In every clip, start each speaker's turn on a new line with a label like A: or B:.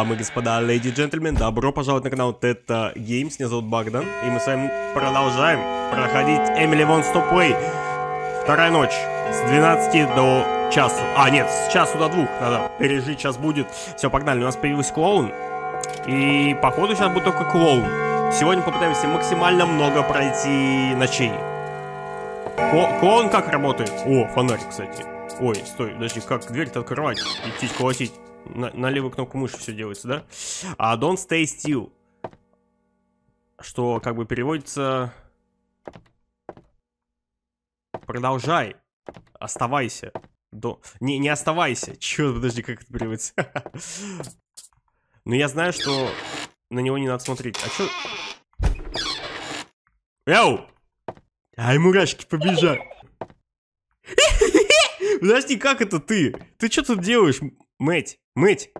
A: Дамы, господа, леди и джентльмены, добро пожаловать на канал Тета Геймс, меня зовут Богдан, и мы с вами продолжаем проходить Эмили Вон Стоплей. Вторая ночь, с 12 до часу, а нет, с часу до двух, надо пережить, сейчас будет. Все, погнали, у нас появился клоун, и походу сейчас будет только клоун. Сегодня попытаемся максимально много пройти ночей. Кло клоун как работает? О, фонарик, кстати. Ой, стой, подожди, как дверь-то открывать? Идти колотить. На, на левую кнопку мыши все делается, да? А don't stay still. Что как бы переводится... Продолжай. Оставайся. До... Не, не оставайся. Чё, подожди, как это переводится? Но я знаю, что на него не надо смотреть. А чё... Эу! Ай, мурашки побежали. Подожди, как это ты? Ты что тут делаешь, Мэть? Мыть!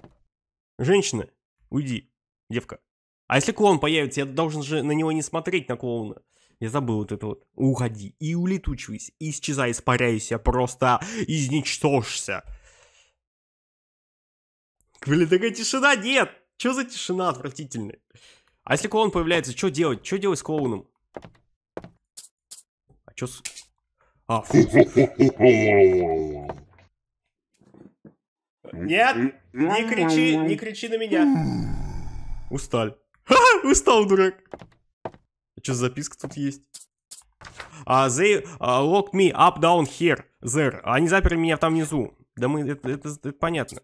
A: Женщина, уйди, девка. А если клоун появится, я должен же на него не смотреть, на клоуна. Я забыл вот это вот. Уходи и улетучивайся, и исчезай, испаряйся, просто изничтожься. Блин, такая тишина, нет! Что за тишина отвратительная? А если клоун появляется, что делать? Что делать с клоуном? А что с... А, фу. Нет! Не кричи, не кричи на меня. Усталь. Устал, дурак. А что за записка тут есть? Uh, they uh, а, locked me up down here, there. Они заперли меня там внизу. Да мы, это, это, это понятно.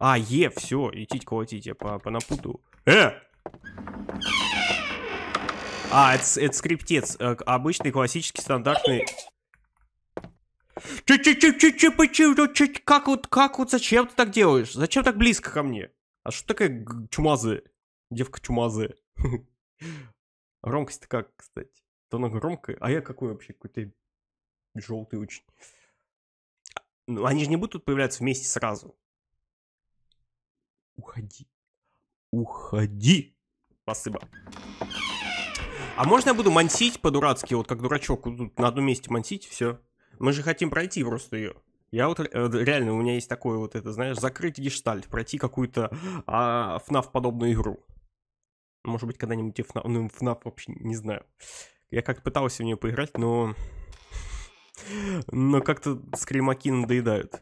A: А, Е, все, идите колотить, я по, напуту. Э! А, это, это скриптец. Э, обычный, классический, стандартный... Чи чи чи чи чи чи чи как вот, как вот, зачем ты так делаешь? Зачем так близко ко мне? А что такая чумазы? Девка чумазы. Громкость-то как, кстати? То она громкая, а я какой вообще? Какой-то желтый очень. Ну, они же не будут появляться вместе сразу. Уходи. Уходи. Спасибо. А можно я буду мансить по-дурацки, вот как дурачок, тут на одном месте мансить, все. Мы же хотим пройти просто ее. Я вот э, реально, у меня есть такое вот это, знаешь, закрыть гештальт, пройти какую-то а, FNAF-подобную игру. Может быть, когда-нибудь и FNAF, ну, FNAF вообще не знаю. Я как-то пытался в нее поиграть, но... Но как-то скримаки надоедают.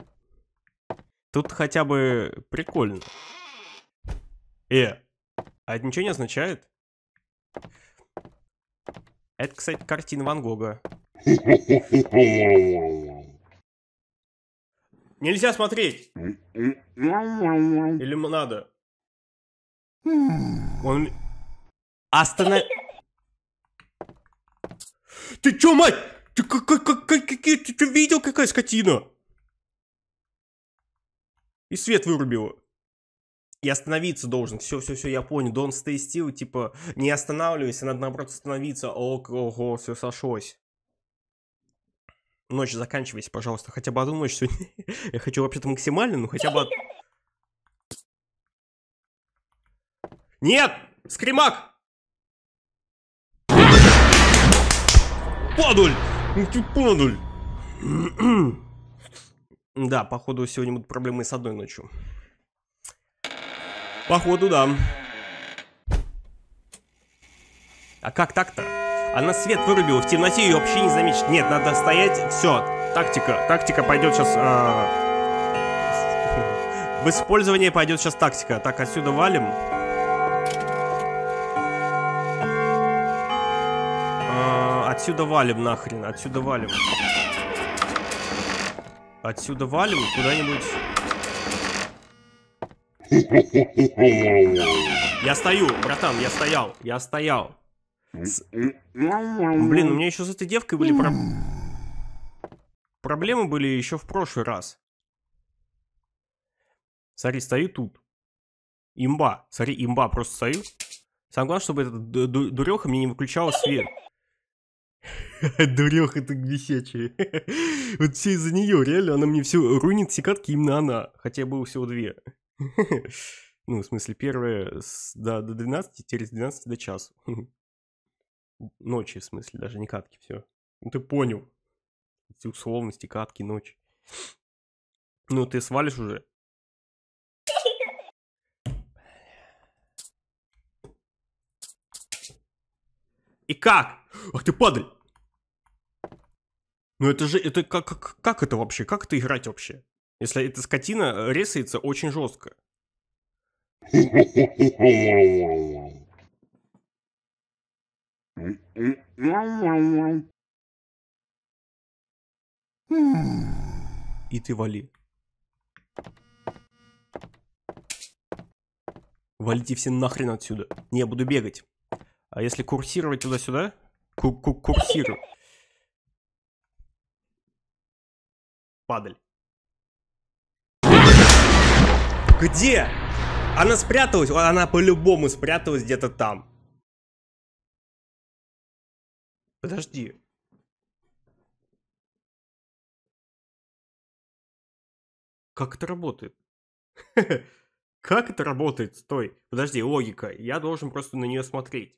A: Тут хотя бы прикольно. Э, а это ничего не означает? Это, кстати, картина Ван Гога. Нельзя смотреть. Или надо? Он... Останови... Ты чё, мать? Ты как, как, как, какие, ты, ты видел, какая скотина? И свет вырубила. И остановиться должен. Все, все, все, я понял. Дон stay still, типа, не останавливайся, надо наоборот остановиться. Ого, все сошлось. Ночь, заканчивайся, пожалуйста. Хотя бы одну ночь сегодня. Я хочу вообще-то максимально, но хотя бы... Нет! Скримак! Подуль! падуль. Да, походу, сегодня будут проблемы с одной ночью. Походу, да. А как так-то? Она свет вырубила, в темноте ее вообще не заметишь. Нет, надо стоять, все, тактика, тактика пойдет сейчас... Э... А, в использование пойдет сейчас тактика. Так, отсюда валим. А, отсюда валим нахрен, отсюда валим. Отсюда валим куда-нибудь. Я стою, братан, я стоял, я стоял. Блин, у меня еще с этой девкой были про... проблемы были еще в прошлый раз. Смотри, стою тут. Имба. Смотри, имба, просто стою. Самое главное, чтобы этот дуреха мне не выключал свет. Дуреха ты висячая. вот все из-за нее, реально, она мне все руинит секатки именно она. Хотя было всего две. ну, в смысле, первая с, да, до 12, через 12 до часу. Ночи, в смысле, даже не катки, все. Ну ты понял. Эти условности, катки, ночи. Ну ты свалишь уже? И как? Ах ты падаль! Ну это же, это как, как, как это вообще? Как это играть вообще? Если эта скотина э, резается очень жестко.
B: И
A: ты вали. Валите все нахрен отсюда. Не, я буду бегать. А если курсировать туда-сюда? Ку -ку Курсирую. Падаль. Где? Она спряталась? Она по-любому спряталась где-то там. подожди как это работает как это работает стой подожди логика я должен просто на нее смотреть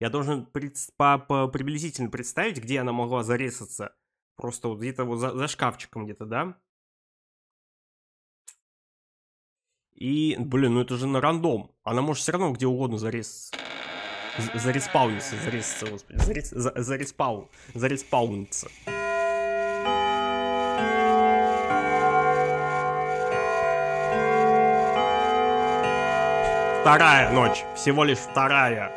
A: я должен приблизительно представить, где она могла зарезаться. Просто вот где-то вот за, за шкафчиком где-то, да? И, блин, ну это же на рандом. Она может все равно где угодно зарезаться. Зареспауниться, зарес, господи, зареспаун, зареспауниться. Вторая ночь, всего лишь вторая.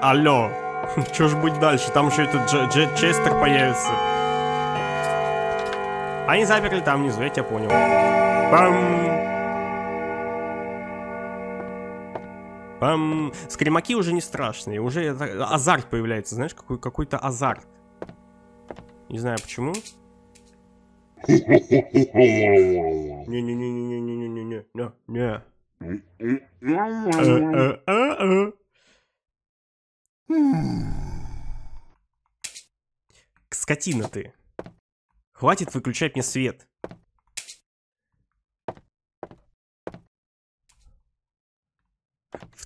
A: Алло, что ж быть дальше? Там еще этот Дж Дж Честер появится. Они заперли там внизу, я тебя понял. Бам! пам. Скримаки уже не страшные, уже азарт появляется, знаешь, какой, какой-то азарт. Не знаю почему. Не-не-не-не-не-не-не-не-не-не. Скотина ты. Хватит выключать мне свет.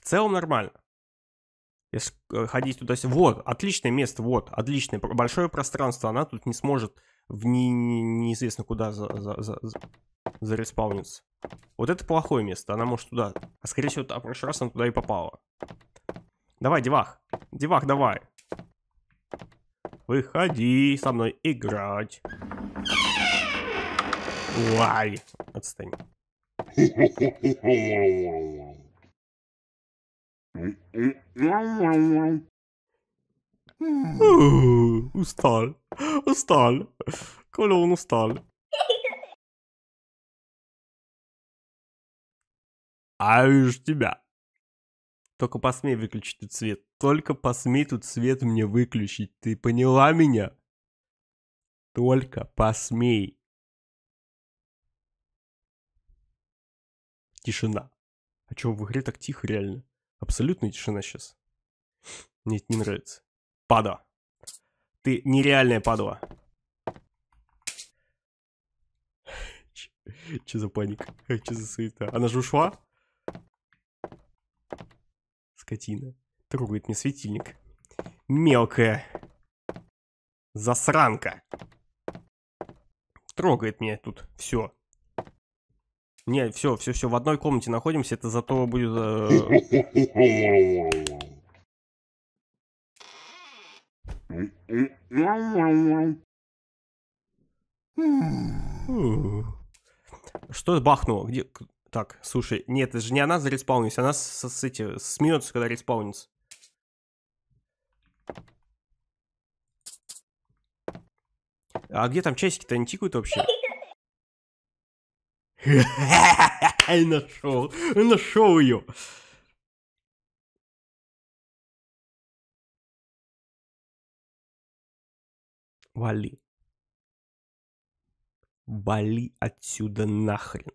A: В целом нормально. Если э, ходить туда сюда Вот, отличное место, вот, отличное, большое пространство. Она тут не сможет в не, не, неизвестно куда за, за, за, за, зареспауниться. Вот это плохое место, она может туда. А скорее всего, в прошлый раз она туда и попала. Давай, девах. Девах, давай. Выходи со мной играть. Уай, отстань.
C: Uh, устал. Устал. Клоун устал. А
A: вижу тебя. Только посмей выключить тут свет. Только посмей тут свет мне выключить. Ты поняла меня? Только посмей.
C: Тишина. А
A: чё в игре так тихо реально? Абсолютная тишина сейчас. Нет, не нравится. Пада. Ты нереальная падла. Че за паника? Че за суета? Она же ушла? Скотина. Трогает мне светильник. Мелкая. Засранка. Трогает меня тут все. Не, все, все, все, в одной комнате находимся, это зато будет... Э, Что бахнуло? Где... Так, слушай, нет, это же не она зареспаунится, она с, с эти, смеется, когда респаунится. А где там часики-то не тикают вообще? И нашел. Нашел
C: ее. Вали. Вали отсюда нахрен.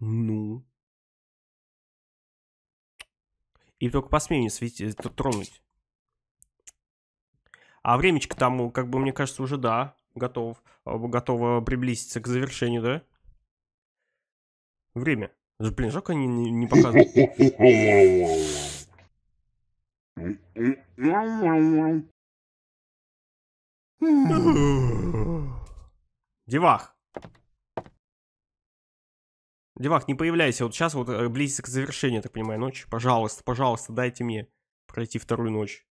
C: Ну.
A: И только посмей не светить, это тронуть. А времечко тому, как бы, мне кажется, уже да готов, а, готова приблизиться к завершению, да? Время. Блин, жалко они не, не показывают. Девах. Девах, не появляйся. Вот сейчас вот э, близится к завершению, так понимаю, ночь. Пожалуйста, пожалуйста, дайте мне пройти вторую ночь.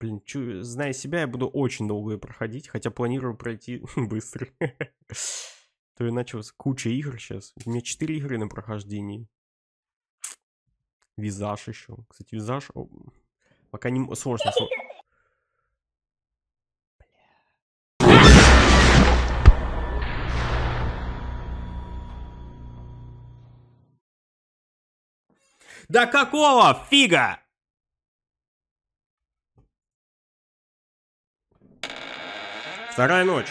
A: Блин, чу, зная себя, я буду очень долго ее проходить, хотя планирую пройти быстро. То иначе у вас куча игр сейчас. У меня 4 игры на прохождении. Визаж еще. Кстати, визаж... О, пока не... Сложно. Сложно.
C: Да какого фига?
A: Вторая ночь.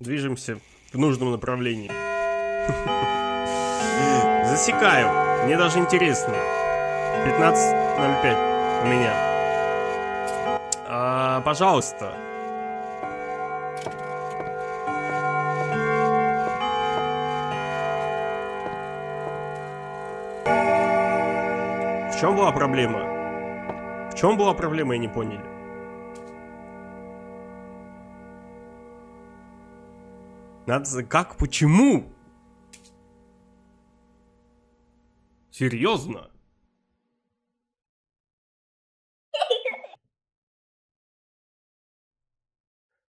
A: Движемся в нужном направлении. Засекаю. Мне даже интересно. 15.05 у меня. А, пожалуйста. В чем была проблема? В чем была проблема, я не понял. Надо... Как? Почему?
C: Серьезно?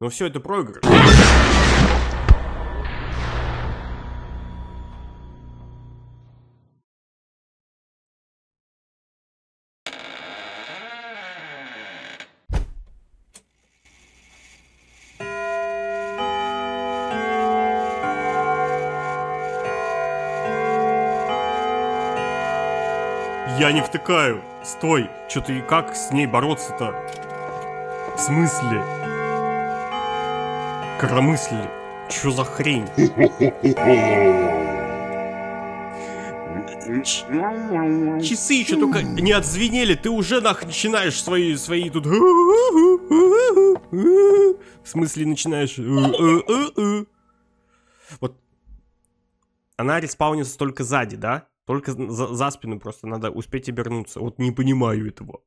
C: Ну все это проигрыш.
A: я не втыкаю. Стой, что ты как с ней бороться-то? В смысле? Коромысли. Чё за хрень? Часы еще только не отзвенели, ты уже нах начинаешь свои, свои тут... В смысле начинаешь... Вот. Она респаунится только сзади, да? Только за, за спину просто надо успеть обернуться. Вот не понимаю этого.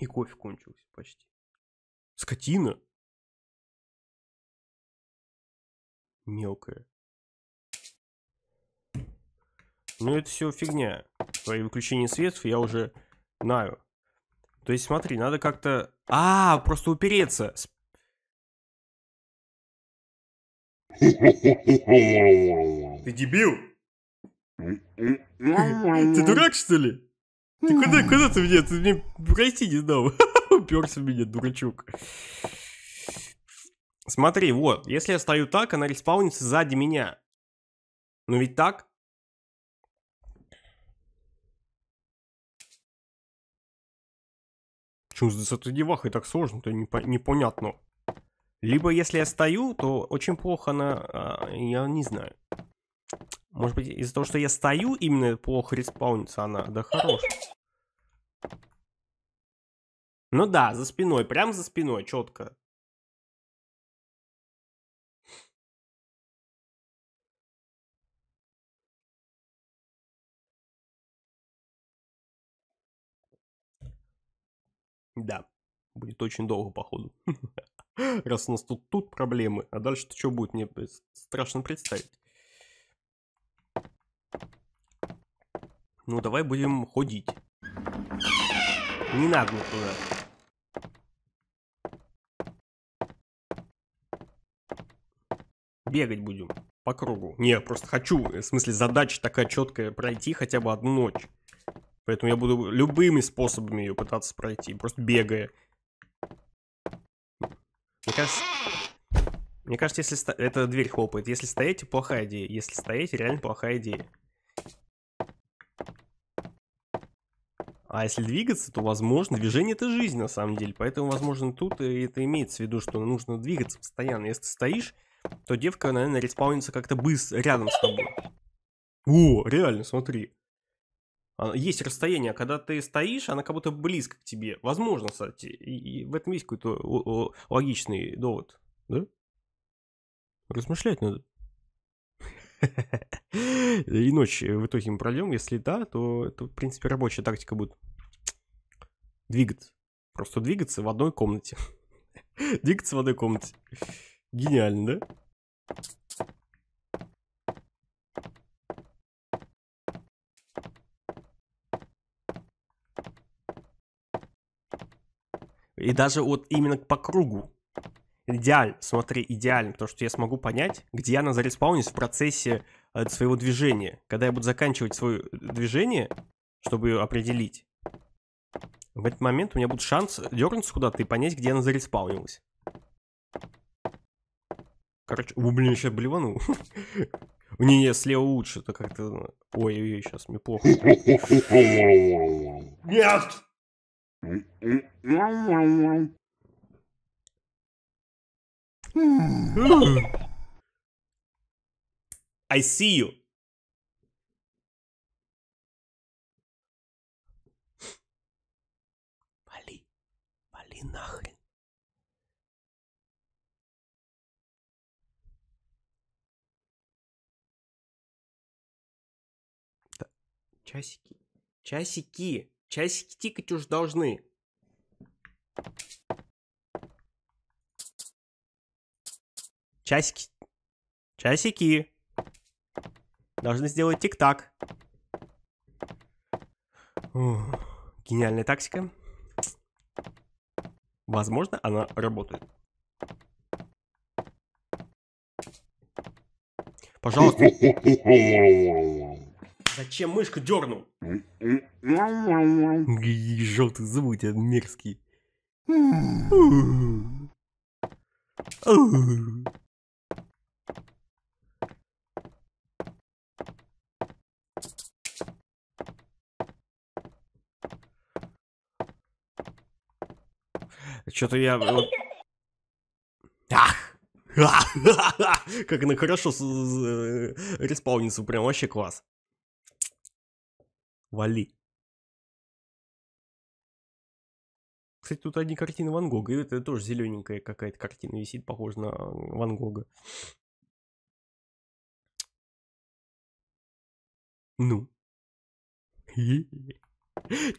C: И кофе кончился почти. Скотина. Мелкая.
A: Ну это все фигня. Твои выключение средств я уже знаю. То есть смотри, надо как-то... А, просто упереться.
C: Ты дебил?
B: Ты дурак,
A: что ли? Ты куда, куда ты меня? Ты мне пройти не дал. Уперся в меня, дурачок. Смотри, вот, если я стою так, она респаунится сзади меня. Ну ведь так? Почему с этой девахой так сложно Это непонятно. Либо если я стою, то очень плохо на... А, я не знаю. Может быть, из-за того, что я стою, именно плохо респаунится она. Да хорош. Ну да, за спиной, прям за спиной, четко. Да, будет очень долго, походу. раз у нас тут, тут проблемы, а дальше-то что будет, мне страшно представить. Ну, давай будем ходить. Не надо туда. Бегать будем по кругу. Не, просто хочу, э, в смысле, задача такая четкая, пройти хотя бы одну ночь. Поэтому я буду любыми способами ее пытаться пройти, просто бегая. Мне кажется... Мне кажется, если... Сто... Это дверь хлопает. Если стоите, плохая идея. Если стоите, реально плохая идея. А если двигаться, то, возможно, движение – это жизнь, на самом деле. Поэтому, возможно, тут это имеется в виду, что нужно двигаться постоянно. Если ты стоишь, то девка, наверное, респаунится как-то быстро рядом с тобой. О, реально, смотри. А, есть расстояние, а когда ты стоишь, она как будто близко к тебе. Возможно, кстати, и в этом есть какой-то логичный довод, да? Размышлять надо. И ночь в итоге мы прольем. Если да, то это, в принципе, рабочая тактика будет. Двигаться. Просто двигаться в одной комнате. двигаться в одной комнате. Гениально, да? И даже вот именно по кругу. Идеально, смотри, идеально, потому что я смогу понять, где она зареспаунится в процессе э, своего движения. Когда я буду заканчивать свое э, движение, чтобы ее определить, в этот момент у меня будет шанс дернуться куда-то и понять, где она зареспаунилась. Короче, о, блин, я сейчас блеванул. Не-не, слева лучше, то как-то... Ну, ой-ой-ой, сейчас мне плохо. Нет!
C: I see you.
D: Вали. Вали нахрен.
C: Часики. Часики. Часики тикать уж должны.
A: Часики. Часики. Должны сделать тик-так. Гениальная тактика. Возможно, она работает. Пожалуйста. Зачем мышку дернул? Желтый звук у тебя мерзкий. Что-то я... Ах! Как она хорошо с э, респаунится, прям вообще класс.
C: Вали. Кстати, тут одни картины Ван Гога. И это тоже зелененькая какая-то картина висит, похожа на э, Ван Гога. Ну.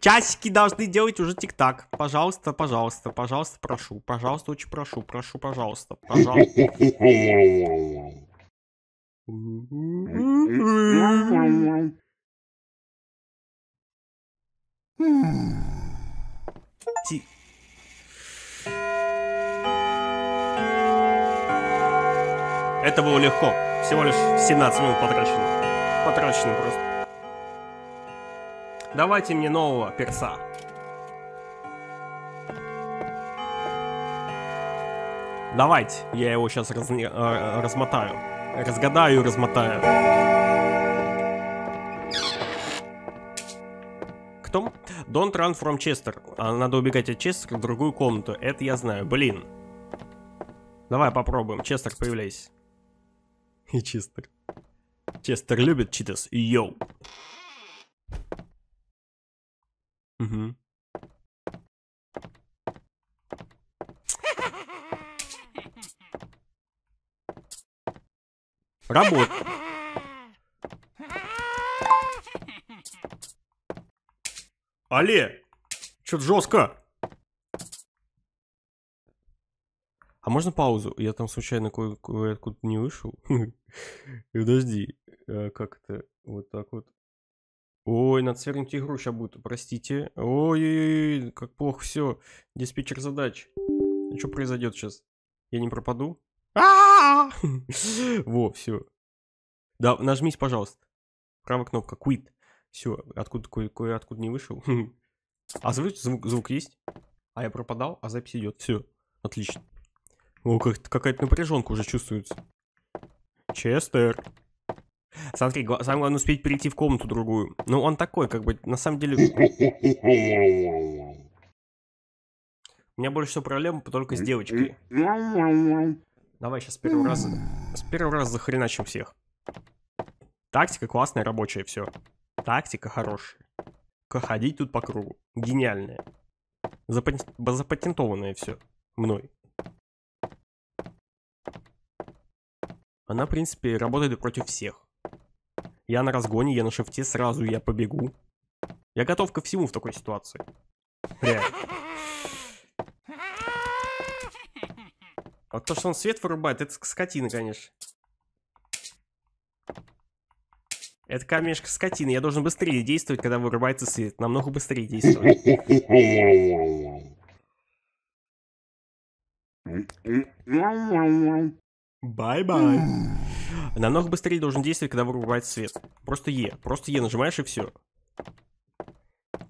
A: Часики должны делать уже тик-так. Пожалуйста, пожалуйста, пожалуйста, прошу. Пожалуйста, очень прошу, прошу, пожалуйста. Пожалуйста. Ти... Хм. Это было легко. Всего лишь 17 минут потрачено. Потрачено просто. Давайте мне нового перца. Давайте, я его сейчас раз... Э, размотаю. Разгадаю и размотаю. Don't run from Chester. А надо убегать от Честера в другую комнату. Это я знаю. Блин. Давай попробуем. Честер, появляйся. И Честер. Честер любит читас. Йоу. Угу. Работа. Але! Чё-то жестко. А можно паузу? Я там случайно кое-откуда не вышел. Подожди. Э, как это? Вот так вот. Ой, надо свернуть игру сейчас будет, простите. Ой-ой-ой, как плохо все. Диспетчер задач. А что произойдет сейчас? Я не пропаду?
D: Во,
A: все. Да, нажмись, пожалуйста. Правая кнопка, quit. Все, откуда кое откуда не вышел. А звук, звук, есть? А я пропадал, а запись идет. Все, отлично. О, как какая-то напряженка уже чувствуется. Честер. Смотри, гла- самое главное успеть перейти в комнату другую. Ну, он такой, как бы, на самом деле... У меня больше всего проблем только с девочкой. Давай сейчас с первого раза... С первого раза захреначим всех. Тактика классная, рабочая, все. Тактика хорошая. Ходить тут по кругу. Гениальная. Запат... Запатентованное все. Мной. Она, в принципе, работает против всех. Я на разгоне, я на шифте, сразу я побегу. Я готов ко всему в такой ситуации. Реально. А то, что он свет вырубает, это скотина, конечно. Это камешка скотины. Я должен быстрее действовать, когда вырубается свет. Намного быстрее действовать. Бай-бай. Намного быстрее должен действовать, когда вырубается свет. Просто Е. Просто Е нажимаешь и все.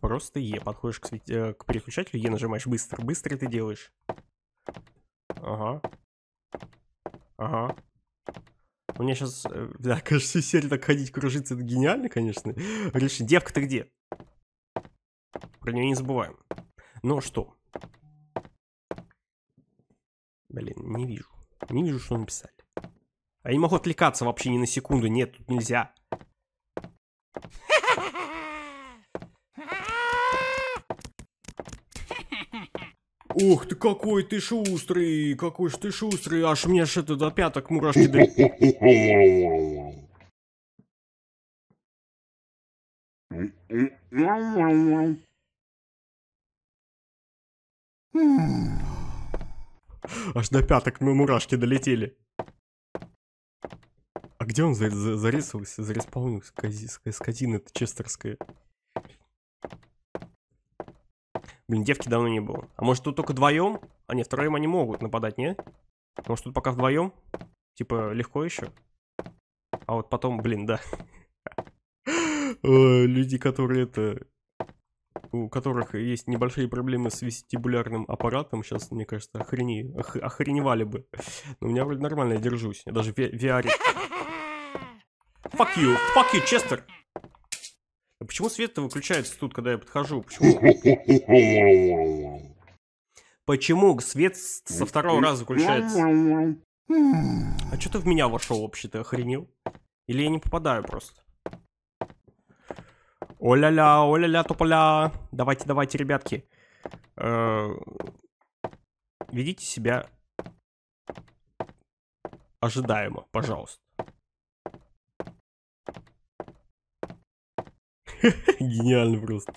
A: Просто Е. Подходишь к, свет... Э, к переключателю, Е нажимаешь быстро. Быстро ты делаешь. Ага. Ага. У меня сейчас, э, да, кажется, серия так ходить кружиться, это гениально, конечно. Реши, девка, ты где? Про нее не забываем. Ну а что? Блин, не вижу. Не вижу, что написали. А я не могу отвлекаться вообще ни на секунду. Нет, тут нельзя. Ох, ты, какой ты шустрый, какой ж ты шустрый, аж мне ж это до пяток мурашки дают. Аж до пяток мы мурашки долетели. А где он зарисовался, зареспаунился, скотина это честерская? Блин, девки давно не было. А может тут только вдвоем? А нет, втроем они могут нападать, не? Может тут пока вдвоем? Типа легко еще? А вот потом, блин, да. Люди, которые это... У которых есть небольшие проблемы с вестибулярным аппаратом, сейчас, мне кажется, охрени... Ох... охреневали бы. Но у меня вроде нормально, я держусь. Я даже в VR... Fuck you! Fuck you, Честер! А почему свет-то выключается тут, когда я подхожу? Почему? Почему свет со второго раза выключается?
D: А
A: что ты в меня вошел вообще? то охренел? Или я не попадаю просто? Оля-ля, оля-ля, тополя. Давайте, давайте, ребятки. Э, ведите себя ожидаемо, пожалуйста. Гениально просто.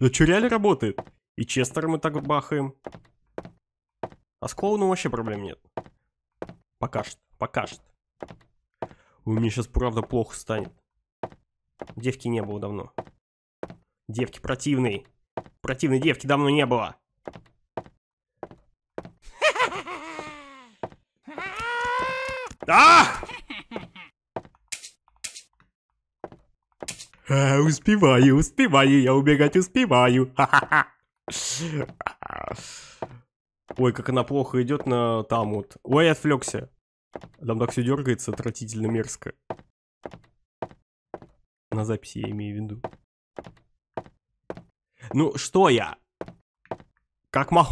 A: Ну что, реально работает? И Честер мы так бахаем. А с клоуном вообще проблем нет. Пока что, пока что. У меня сейчас правда плохо станет. Девки не было давно. Девки противные. Противной девки давно не было. А! А, успеваю, успеваю, я убегать успеваю. Ой, как она плохо идет на там вот. Ой, отвлекся. Там так все дергается, отвратительно мерзко. На записи я имею в виду. Ну, что я? Как могу?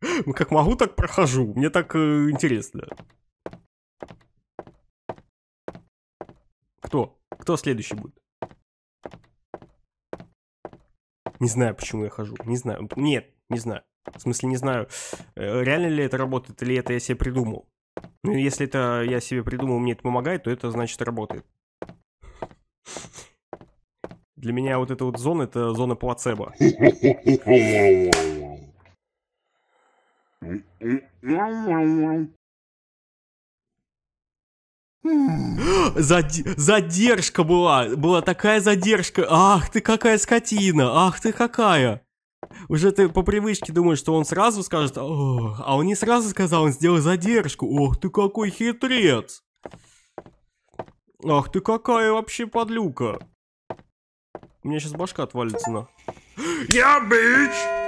A: как могу, так прохожу. Мне так э, интересно. Кто? Кто следующий будет? Не знаю, почему я хожу. Не знаю. Нет, не знаю. В смысле, не знаю, э, реально ли это работает, или это я себе придумал. Ну, если это я себе придумал, мне это помогает, то это значит работает. Для меня вот эта вот зона, это зона плацебо. Задержка была, была такая задержка. Ах ты какая скотина, ах ты какая. Уже ты по привычке думаешь, что он сразу скажет, Ох", а он не сразу сказал, он сделал задержку. Ох ты какой хитрец. Ах ты какая вообще подлюка. У меня сейчас башка отвалится на.
B: Я бич!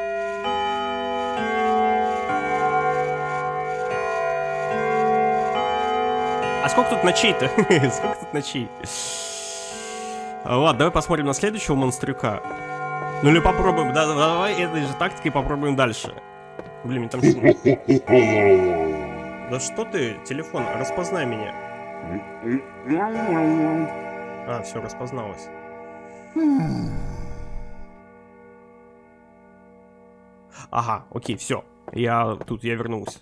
A: А сколько тут ночей-то? сколько тут ночей? А, ладно, давай посмотрим на следующего монстрюка. Ну или попробуем, да, давай этой же тактикой попробуем дальше. Блин, мне там Да что ты, телефон, распознай меня. А, все, распозналось. Ага, окей, все. Я тут, я вернулся.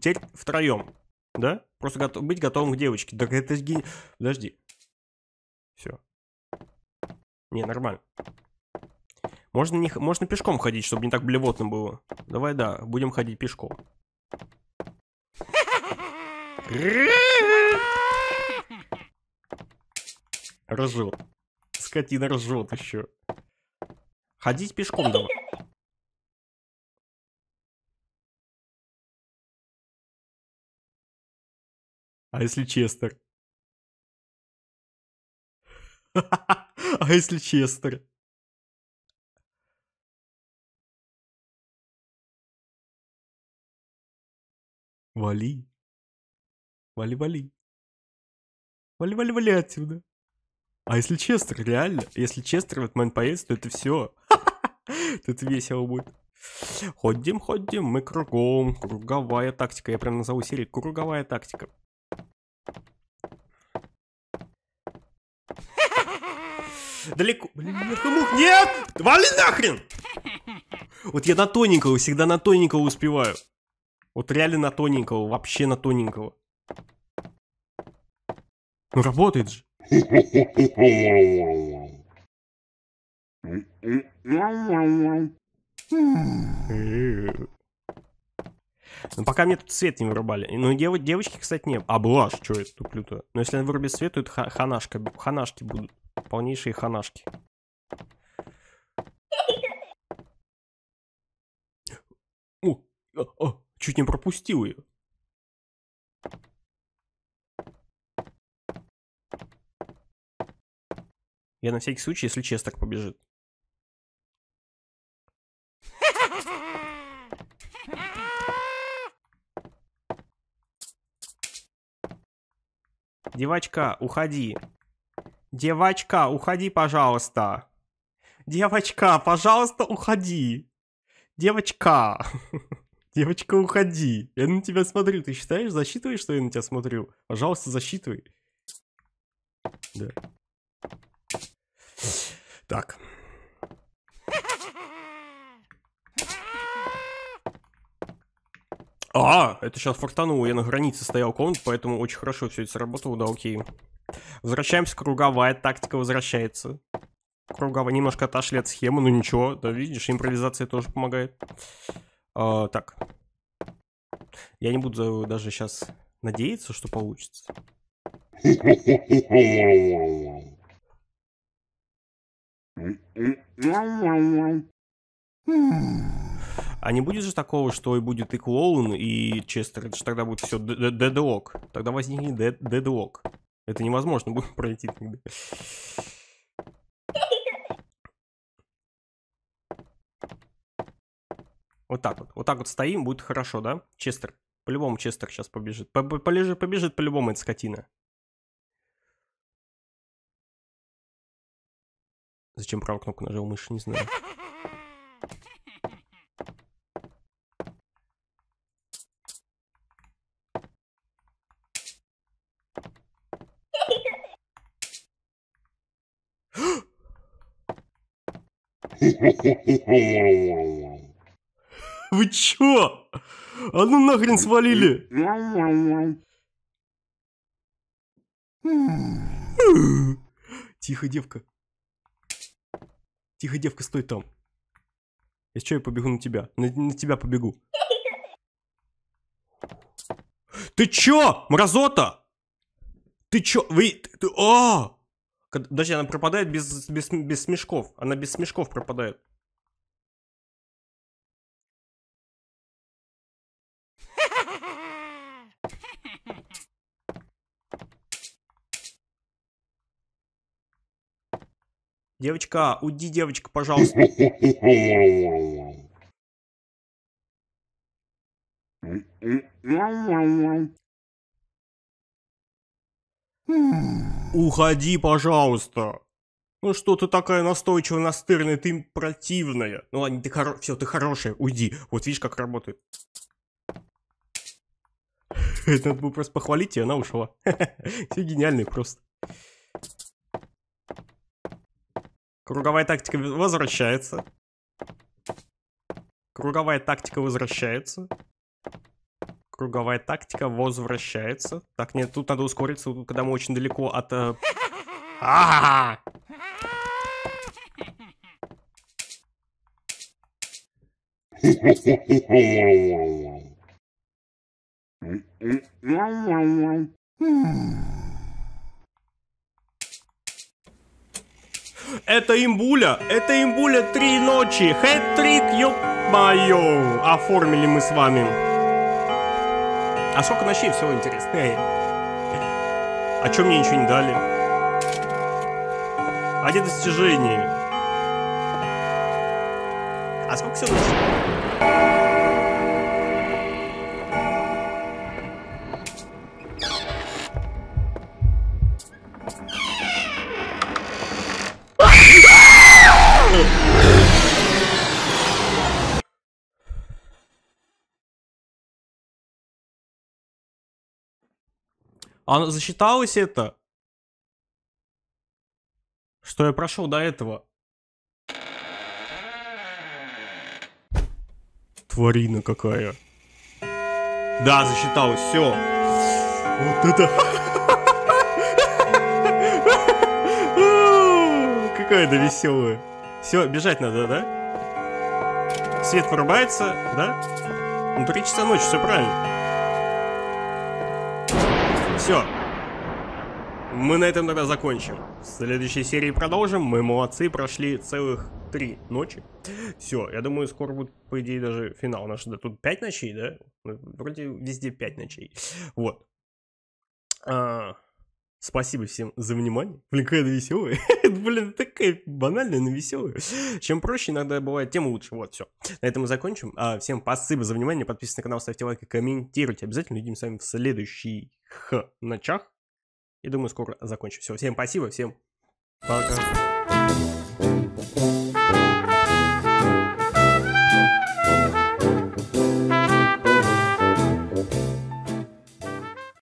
A: Теперь втроем. Да? Просто готов, быть готовым к девочке. Так это ги... Подожди. Все. Не, нормально. Можно, не, можно пешком ходить, чтобы не так блевотно было. Давай, да, будем ходить пешком. Ржет. Скотина ржет еще. Ходить пешком давай.
C: А если Честер? А если Честер? Вали.
A: Вали, вали. Вали, вали, вали отсюда. А если Честер, реально? Если Честер в этот момент появится, то это все. Тут весело будет. Ходим, ходим, мы кругом. Круговая тактика. Я прям назову серию круговая тактика. Далеко. Блин, мух. Нет! Вали нахрен! Вот я на тоненького, всегда на тоненького успеваю. Вот реально на тоненького, вообще на тоненького. Ну работает же. Но ну, пока мне тут свет не вырубали. Ну, дев, девочки, кстати, не... А, блаш, что это туплю-то? Но ну, если она вырубит свет, то это ханашка. Ханашки будут. Полнейшие ханашки.
C: О, а, а, чуть не пропустил ее.
A: Я на всякий случай, если Честер побежит. Девочка, уходи. Девочка, уходи, пожалуйста. Девочка, пожалуйста, уходи. Девочка. Девочка, уходи. Я на тебя смотрю. Ты считаешь, засчитываешь, что я на тебя смотрю? Пожалуйста, засчитывай. Да. Так. А, это сейчас фортануло, я на границе стоял комнат, поэтому очень хорошо все это сработало, да, окей. Возвращаемся, круговая тактика возвращается. Круговая, немножко отошли от схемы, но ну ничего, да, видишь, импровизация тоже помогает. А, так. Я не буду даже сейчас надеяться, что получится. Hmm. А не будет же такого, что и будет и клоун, и Честер, это же тогда будет все дедлок. Тогда возникнет дедлок. Это невозможно будет пройти никогда. Вот так вот. Вот так вот стоим, будет хорошо, да? Честер. По-любому Честер сейчас побежит. Побежит, побежит по-любому эта скотина. Зачем правую кнопку нажал мыши, не знаю. Вы чё? А ну нахрен свалили! Тихо, девка. Тихо, девка, стой там. Если чё, я побегу на тебя. На, на тебя побегу. Ты чё, мразота? Ты чё? Вы... Ты, а! Подожди, она пропадает без, без, без смешков. Она без смешков пропадает. Девочка, уйди, девочка, пожалуйста. Hmm. «Уходи, пожалуйста!» Ну что ты такая настойчивая, настырная, ты противная. Ну ладно, ты хоро... все, ты хорошая, уйди. Вот видишь, как работает. Это надо было просто похвалить, и она ушла. Все гениальные просто. Круговая тактика возвращается. Круговая тактика возвращается. Круговая тактика возвращается. Так, нет, тут надо ускориться, когда мы очень далеко от... Э... А -а -а Это имбуля! Это имбуля три ночи! Хэт-трик, ёп-моё! Оформили мы с вами. А сколько ночей всего интересно? А чем мне ничего не дали? А где достижения? А сколько всего ночей? А засчиталось это? Что я прошел до этого? Тварина какая. Да, засчиталось, все. Вот это... Какая это веселая. Все, бежать надо, да? Свет вырубается, да? Ну, три часа ночи, все правильно. Все. Мы на этом тогда закончим. В следующей серии продолжим. Мы молодцы, прошли целых три ночи. Все, я думаю, скоро будет, по идее, даже финал наш. Да тут пять ночей, да? Ну, вроде везде пять ночей. Вот. А, Спасибо всем за внимание. Блин, какая веселая. Блин, такая банальная, но веселая. Чем проще иногда бывает, тем лучше. Вот, все. На этом мы закончим. А, всем спасибо за внимание. Подписывайтесь на канал, ставьте лайки, комментируйте. Обязательно увидимся с вами в следующих ночах. И думаю, скоро закончим. Все, всем спасибо, всем пока.